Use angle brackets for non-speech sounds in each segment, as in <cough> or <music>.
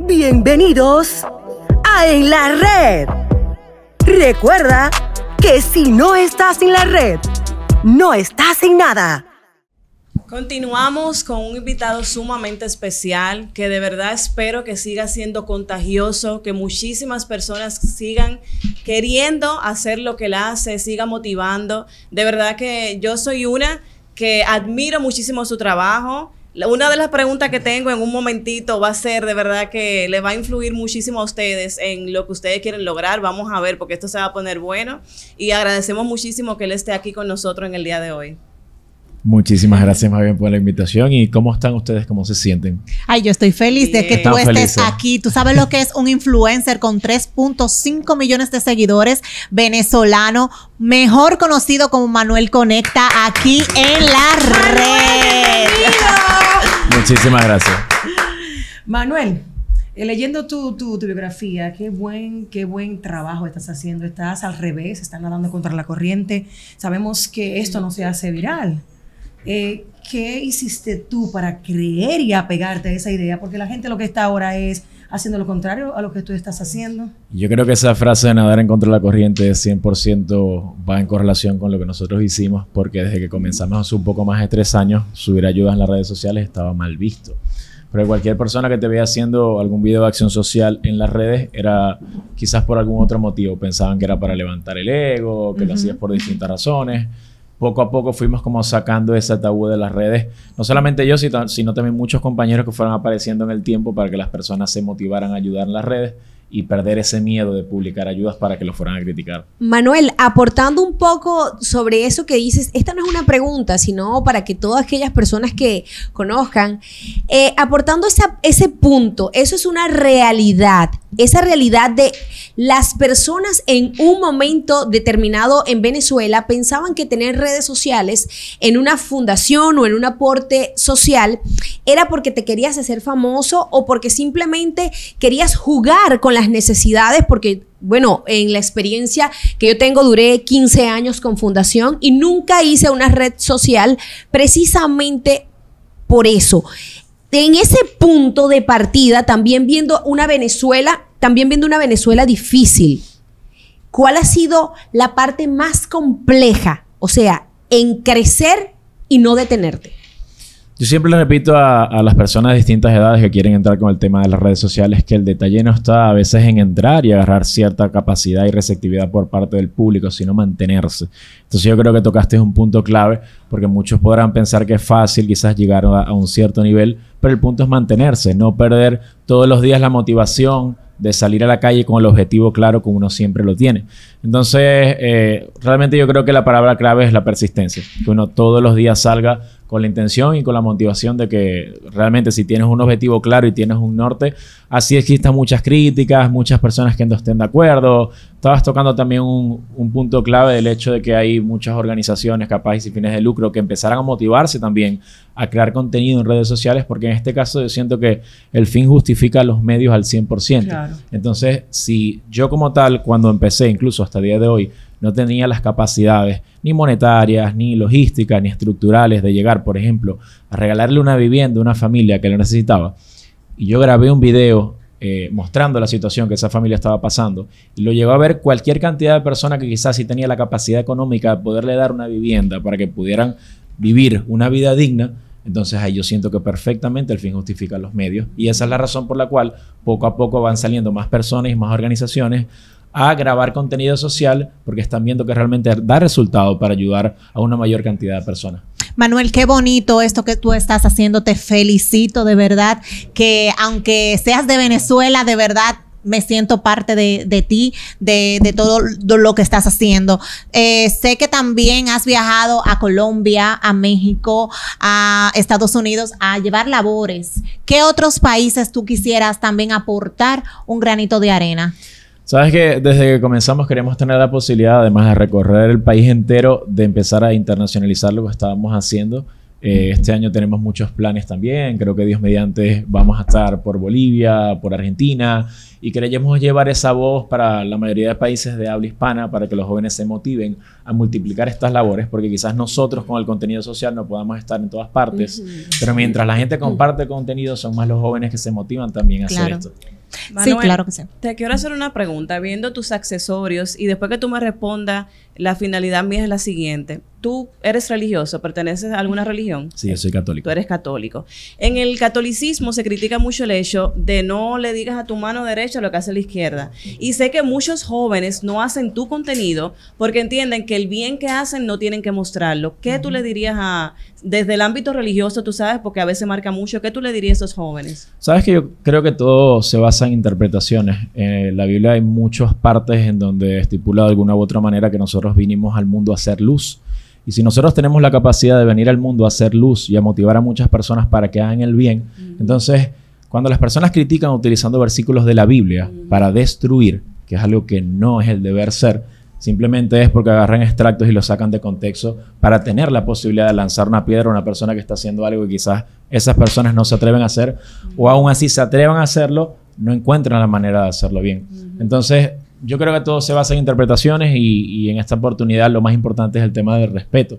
Bienvenidos a En la Red. Recuerda que si no estás en la red, no estás en nada. Continuamos con un invitado sumamente especial que de verdad espero que siga siendo contagioso, que muchísimas personas sigan queriendo hacer lo que la hace, siga motivando. De verdad que yo soy una que admiro muchísimo su trabajo, una de las preguntas que tengo en un momentito va a ser de verdad que le va a influir muchísimo a ustedes en lo que ustedes quieren lograr. Vamos a ver, porque esto se va a poner bueno. Y agradecemos muchísimo que él esté aquí con nosotros en el día de hoy. Muchísimas gracias, más por la invitación. ¿Y cómo están ustedes? ¿Cómo se sienten? Ay, yo estoy feliz de que tú estés aquí. Tú sabes lo que es un influencer con 3.5 millones de seguidores, venezolano, mejor conocido como Manuel Conecta, aquí en la Muchísimas gracias. Manuel, eh, leyendo tu, tu, biografía, qué buen, qué buen trabajo estás haciendo. Estás al revés, estás nadando contra la corriente. Sabemos que esto no se hace viral. Eh, ¿Qué hiciste tú para creer y apegarte a esa idea? Porque la gente lo que está ahora es haciendo lo contrario a lo que tú estás haciendo. Yo creo que esa frase de nadar en contra de la corriente 100% va en correlación con lo que nosotros hicimos, porque desde que comenzamos hace un poco más de tres años, subir ayudas en las redes sociales estaba mal visto. Pero cualquier persona que te veía haciendo algún video de acción social en las redes era quizás por algún otro motivo. Pensaban que era para levantar el ego, que lo hacías por distintas razones poco a poco fuimos como sacando ese tabú de las redes. No solamente yo, sino también muchos compañeros que fueron apareciendo en el tiempo para que las personas se motivaran a ayudar en las redes y perder ese miedo de publicar ayudas para que lo fueran a criticar. Manuel, aportando un poco sobre eso que dices, esta no es una pregunta, sino para que todas aquellas personas que conozcan, eh, aportando ese punto, eso es una realidad, esa realidad de las personas en un momento determinado en Venezuela pensaban que tener redes sociales en una fundación o en un aporte social era porque te querías hacer famoso o porque simplemente querías jugar con las necesidades, porque bueno, en la experiencia que yo tengo, duré 15 años con fundación y nunca hice una red social precisamente por eso. En ese punto de partida, también viendo una Venezuela, también viendo una Venezuela difícil, ¿cuál ha sido la parte más compleja? O sea, en crecer y no detenerte. Yo siempre le repito a, las personas de distintas edades que quieren entrar con el tema de las redes sociales que el detalle no está a veces en entrar y agarrar cierta capacidad y receptividad por parte del público, sino mantenerse. Entonces yo creo que tocaste un punto clave porque muchos podrán pensar que es fácil quizás llegar a, un cierto nivel, pero el punto es mantenerse, no perder todos los días la motivación de salir a la calle con el objetivo claro como uno siempre lo tiene. Entonces, eh, realmente yo creo que la palabra clave es la persistencia, que uno todos los días salga con la intención y con la motivación de que realmente si tienes un objetivo claro y tienes un norte, así existan muchas críticas, muchas personas que no estén de acuerdo. Estabas tocando también un, punto clave del hecho de que hay muchas organizaciones capaces y fines de lucro que empezaran a motivarse también a crear contenido en redes sociales, porque en este caso yo siento que el fin justifica los medios al 100%. Entonces, si yo como tal, cuando empecé, incluso hasta el día de hoy, no tenía las capacidades, ni monetarias, ni logísticas, ni estructurales de llegar, por ejemplo, a regalarle una vivienda a una familia que lo necesitaba. Y yo grabé un video eh, mostrando la situación que esa familia estaba pasando y lo llegó a ver cualquier cantidad de personas que quizás sí tenía la capacidad económica de poderle dar una vivienda para que pudieran vivir una vida digna, entonces ahí yo siento que perfectamente el fin justifica los medios. Y esa es la razón por la cual poco a poco van saliendo más personas y más organizaciones a grabar contenido social porque están viendo que realmente da resultado para ayudar a una mayor cantidad de personas. Manuel, qué bonito esto que tú estás haciendo. Te felicito de verdad que aunque seas de Venezuela, de verdad me siento parte de, de ti, de, de, todo lo que estás haciendo. Eh, sé que también has viajado a Colombia, a México, a Estados Unidos a llevar labores. ¿Qué otros países tú quisieras también aportar un granito de arena? Sabes que desde que comenzamos queremos tener la posibilidad, además de recorrer el país entero, de empezar a internacionalizar lo que estábamos haciendo. Eh, este año tenemos muchos planes también. Creo que Dios mediante vamos a estar por Bolivia, por Argentina y queremos llevar esa voz para la mayoría de países de habla hispana para que los jóvenes se motiven a multiplicar estas labores porque quizás nosotros con el contenido social no podamos estar en todas partes, pero mientras la gente comparte contenido son más los jóvenes que se motivan también a hacer esto sí, claro que sí. Te quiero hacer una pregunta, viendo tus accesorios y después que tú me respondas, la finalidad mía es la siguiente tú eres religioso, perteneces a alguna religión. Sí, yo soy católico. Tú eres católico. En el catolicismo se critica mucho el hecho de no le digas a tu mano derecha lo que hace la izquierda. Y sé que muchos jóvenes no hacen tu contenido porque entienden que el bien que hacen no tienen que mostrarlo. ¿Qué tú le dirías a, desde el ámbito religioso, tú sabes, porque a veces marca mucho, ¿qué tú le dirías a esos jóvenes? Sabes que yo creo que todo se basa en interpretaciones. En la Biblia hay muchas partes en donde estipula de alguna u otra manera que nosotros vinimos al mundo a hacer luz y si nosotros tenemos la capacidad de venir al mundo a hacer luz y a motivar a muchas personas para que hagan el bien, entonces cuando las personas critican utilizando versículos de la Biblia para destruir, que es algo que no es el deber ser, simplemente es porque agarran extractos y los sacan de contexto para tener la posibilidad de lanzar una piedra a una persona que está haciendo algo que quizás esas personas no se atreven a hacer, o aún así se atrevan a hacerlo, no encuentran la manera de hacerlo bien. Entonces, yo creo que todo se basa en interpretaciones y, en esta oportunidad lo más importante es el tema del respeto.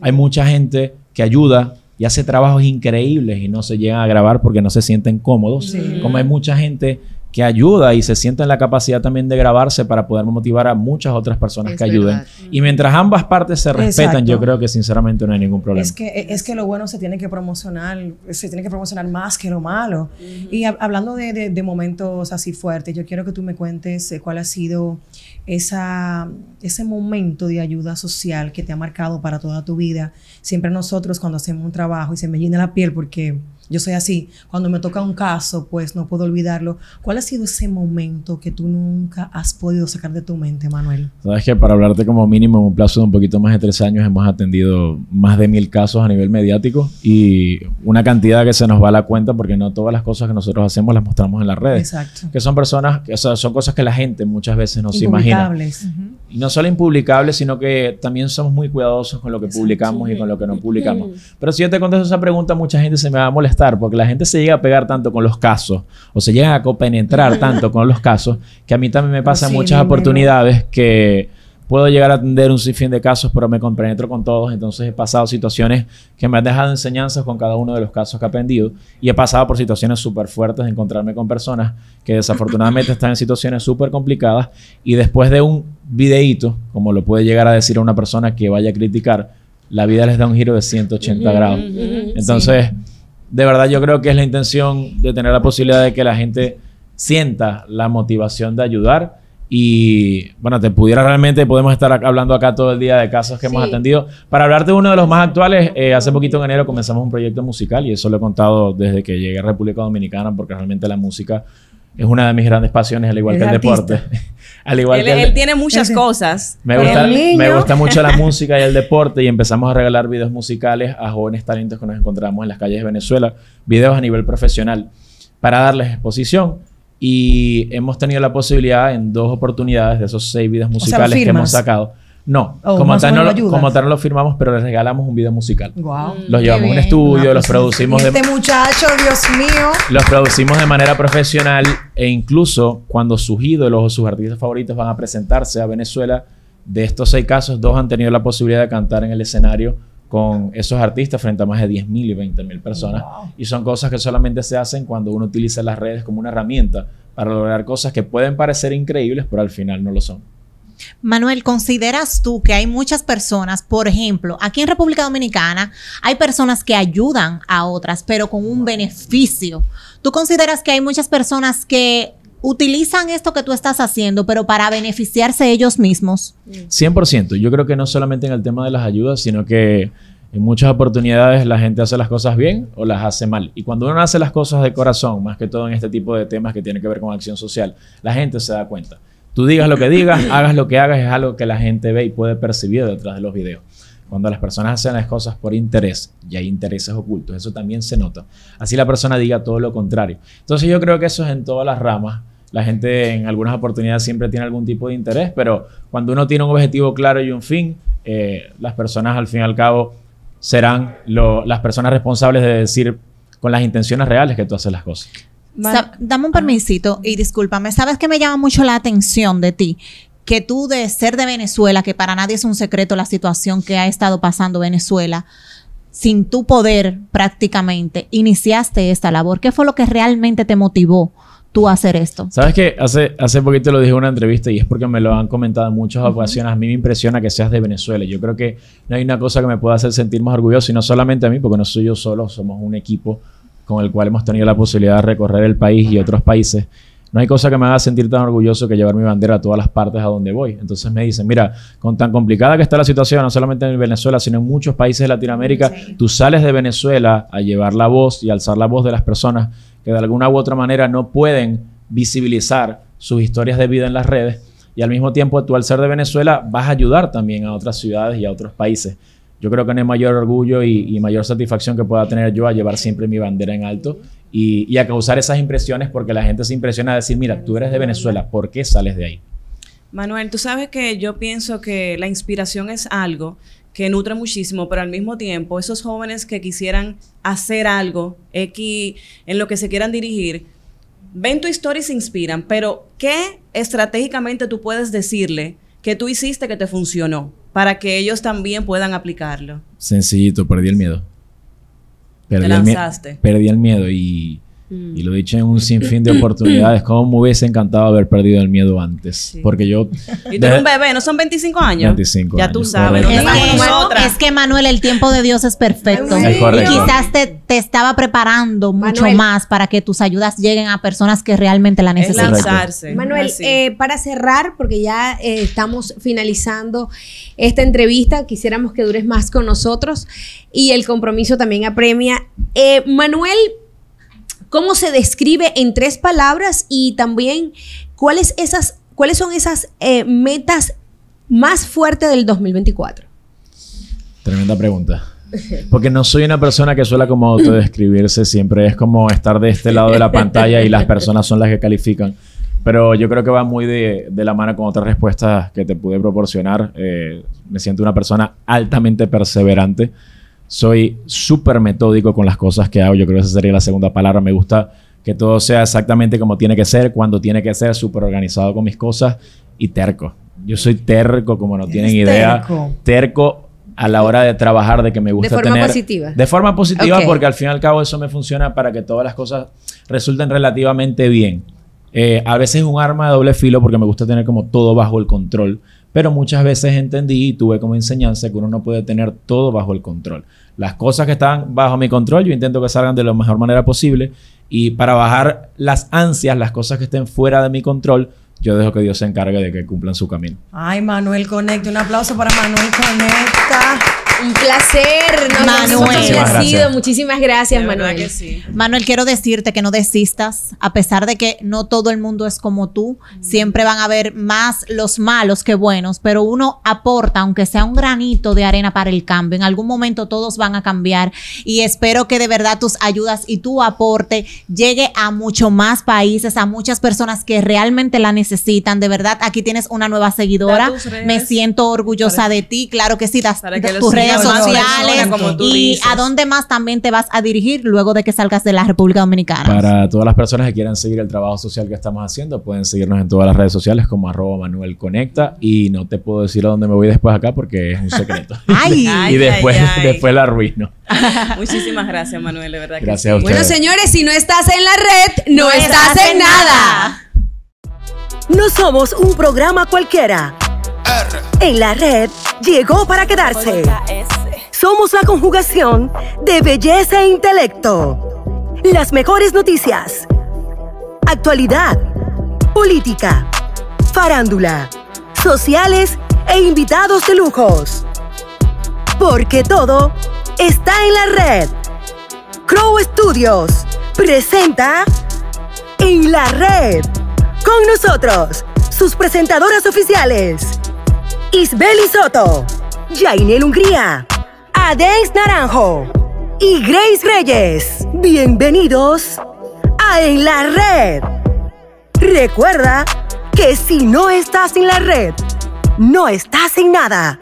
Hay mucha gente que ayuda y hace trabajos increíbles y no se llegan a grabar porque no se sienten cómodos. Como hay mucha gente que ayuda y se en la capacidad también de grabarse para poder motivar a muchas otras personas que ayuden. Y mientras ambas partes se respetan, yo creo que sinceramente no hay ningún problema. Es que, es que lo bueno se tiene que promocionar, se tiene que promocionar más que lo malo. Y hablando de, momentos así fuertes, yo quiero que tú me cuentes eh, cuál ha sido esa, ese momento de ayuda social que te ha marcado para toda tu vida. Siempre nosotros cuando hacemos un trabajo y se me llena la piel porque yo soy así. Cuando me toca un caso, pues no puedo olvidarlo. ¿Cuál ha sido ese momento que tú nunca has podido sacar de tu mente, Manuel? Sabes que para hablarte como mínimo en un plazo de un poquito más de tres años hemos atendido más de mil casos a nivel mediático y una cantidad que se nos va a la cuenta porque no todas las cosas que nosotros hacemos las mostramos en las redes. Exacto. Que son personas, que, o son cosas que la gente muchas veces no se imagina no solo impublicable, sino que también somos muy cuidadosos con lo que publicamos y con lo que no publicamos. Pero si yo te contesto esa pregunta, mucha gente se me va a molestar porque la gente se llega a pegar tanto con los casos o se llega a penetrar <laughs> tanto con los casos que a mí también me pasan muchas oportunidades que puedo llegar a atender un sinfín de casos, pero me compenetro con todos. Entonces he pasado situaciones que me han dejado enseñanzas con cada uno de los casos que he aprendido y he pasado por situaciones súper fuertes de encontrarme con personas que desafortunadamente están en situaciones súper complicadas y después de un videíto, como lo puede llegar a decir a una persona que vaya a criticar, la vida les da un giro de 180 grados. Entonces, de verdad yo creo que es la intención de tener la posibilidad de que la gente sienta la motivación de ayudar y bueno, te pudiera realmente, podemos estar hablando acá todo el día de casos que hemos atendido. Para hablarte de uno de los más actuales, eh, hace poquito en enero comenzamos un proyecto musical y eso lo he contado desde que llegué a República Dominicana porque realmente la música es una de mis grandes pasiones, al igual que el deporte. <laughs> al igual él, tiene muchas cosas. Me gusta, me gusta mucho la <laughs> música y el deporte y empezamos a regalar videos musicales a jóvenes talentos que nos encontramos en las calles de Venezuela, videos a nivel profesional para darles exposición y hemos tenido la posibilidad en dos oportunidades de esos seis videos musicales que hemos sacado. No, oh, como, tal no lo, como tal firmamos, pero les regalamos un video musical. Wow, mm, los llevamos a un estudio, los pues, producimos este muchacho, Dios mío. Los producimos de manera profesional e incluso cuando sus ídolos o sus artistas favoritos van a presentarse a Venezuela, de estos seis casos, dos han tenido la posibilidad de cantar en el escenario con esos artistas frente a más de 10.000 y 20.000 personas. Y son cosas que solamente se hacen cuando uno utiliza las redes como una herramienta para lograr cosas que pueden parecer increíbles, pero al final no lo son. Manuel, ¿consideras tú que hay muchas personas, por ejemplo, aquí en República Dominicana, hay personas que ayudan a otras, pero con un beneficio? ¿Tú consideras que hay muchas personas que utilizan esto que tú estás haciendo, pero para beneficiarse ellos mismos. 100%. Yo creo que no solamente en el tema de las ayudas, sino que en muchas oportunidades la gente hace las cosas bien o las hace mal. Y cuando uno hace las cosas de corazón, más que todo en este tipo de temas que tienen que ver con acción social, la gente se da cuenta. Tú digas lo que digas, <laughs> hagas lo que hagas, es algo que la gente ve y puede percibir detrás de los videos. Cuando las personas hacen las cosas por interés, y hay intereses ocultos, eso también se nota. Así la persona diga todo lo contrario. Entonces yo creo que eso es en todas las ramas la gente en algunas oportunidades siempre tiene algún tipo de interés, pero cuando uno tiene un objetivo claro y un fin, eh, las personas al fin y al cabo serán las personas responsables de decir con las intenciones reales que tú haces las cosas. dame un permisito y discúlpame, sabes que me llama mucho la atención de ti, que tú de ser de Venezuela, que para nadie es un secreto la situación que ha estado pasando Venezuela, sin tu poder prácticamente, iniciaste esta labor. ¿Qué fue lo que realmente te motivó tú hacer esto. Sabes que hace, hace poquito lo dije en una entrevista y es porque me lo han comentado en muchas ocasiones. A mí me impresiona que seas de Venezuela. Yo creo que no hay una cosa que me pueda hacer sentir más orgulloso y no solamente a mí, porque no soy yo solo, somos un equipo con el cual hemos tenido la posibilidad de recorrer el país y otros países. No hay cosa que me haga sentir tan orgulloso que llevar mi bandera a todas las partes a donde voy. Entonces me dicen, mira, con tan complicada que está la situación, no solamente en Venezuela, sino en muchos países de Latinoamérica, tú sales de Venezuela a llevar la voz y alzar la voz de las personas que de alguna u otra manera no pueden visibilizar sus historias de vida en las redes. Y al mismo tiempo, tú al ser de Venezuela vas a ayudar también a otras ciudades y a otros países. Yo creo que no hay mayor orgullo y, mayor satisfacción que pueda tener yo a llevar siempre mi bandera en alto y, y, a causar esas impresiones porque la gente se impresiona a decir, mira, tú eres de Venezuela, ¿por qué sales de ahí? Manuel, tú sabes que yo pienso que la inspiración es algo que nutre muchísimo, pero al mismo tiempo esos jóvenes que quisieran hacer algo, X, en lo que se quieran dirigir, ven tu historia y se inspiran, pero ¿qué estratégicamente tú puedes decirle que tú hiciste que te funcionó para que ellos también puedan aplicarlo? Sencillito, perdí el miedo. te lanzaste. perdí el miedo y Mm. Y lo he dicho en un sinfín de <laughs> oportunidades. como me hubiese encantado haber perdido el miedo antes? Porque yo... <laughs> Y tú eres un bebé, ¿no son 25 años? 25 Ya tú sabes. Es que, Manuel, el tiempo de Dios es perfecto. Y quizás te, estaba preparando mucho más para que tus ayudas lleguen a personas que realmente la necesitan. Manuel, eh, para cerrar, porque ya eh, estamos finalizando esta entrevista, quisiéramos que dures más con nosotros y el compromiso también apremia. Eh, Manuel, cómo se describe en tres palabras y también cuáles, esas, cuáles son esas eh, metas más fuertes del 2024. Tremenda pregunta. Porque no soy una persona que suele como autodescribirse siempre. Es como estar de este lado de la pantalla y las personas son las que califican. Pero yo creo que va muy de, de la mano con otras respuestas que te pude proporcionar. Eh, me siento una persona altamente perseverante. Soy súper metódico con las cosas que hago. Yo creo que esa sería la segunda palabra. Me gusta que todo sea exactamente como tiene que ser, cuando tiene que ser, súper organizado con mis cosas y terco. Yo soy terco, como no tienen idea. Terco. a la hora de trabajar, de que me gusta tener... De forma positiva. De forma positiva, porque al fin y al cabo eso me funciona para que todas las cosas resulten relativamente bien. Eh, a veces es un arma de doble filo porque me gusta tener como todo bajo el control, pero muchas veces entendí y tuve como enseñanza que uno no puede tener todo bajo el control. Las cosas que están bajo mi control, yo intento que salgan de la mejor manera posible y para bajar las ansias, las cosas que estén fuera de mi control, yo dejo que Dios se encargue de que cumplan su camino. Ay, Manuel Conecta, un aplauso para Manuel Conecta. Un placer, Manuel. Muchísimas gracias, Muchísimas gracias Manuel. Manuel, quiero decirte que no desistas, a pesar de que no todo el mundo es como tú, siempre van a haber más los malos que buenos, pero uno aporta, aunque sea un granito de arena para el cambio. En algún momento todos van a cambiar y espero que de verdad tus ayudas y tu aporte llegue a mucho más países, a muchas personas que realmente la necesitan necesitan, de verdad. Aquí tienes una nueva seguidora. Me siento orgullosa de ti. Claro que sí, tus redes sociales. y a dónde más también te vas a dirigir luego de que salgas de la República Dominicana. Para todas las personas que quieran seguir el trabajo social que estamos haciendo, pueden seguirnos en todas las redes sociales como arroba Manuel Conecta. Y no te puedo decir a dónde me voy después acá porque es un secreto. <laughs> ay, <laughs> y después, la arruino. <laughs> Muchísimas gracias, Manuel, de verdad. que sí. a ustedes. Bueno, señores, si no estás en la red, no, estás, en nada. No somos un programa cualquiera. En la red llegó para quedarse. Somos la conjugación de belleza e intelecto. Las mejores noticias. Actualidad. Política. Farándula. Sociales e invitados de lujos. Porque todo está en la red. Crow Studios presenta En la red. Con nosotros, sus presentadoras oficiales, Isbeli Soto, Jainel Hungría, Adens Naranjo y Grace Reyes. Bienvenidos a En la Red. Recuerda que si no estás en la red, no estás en nada.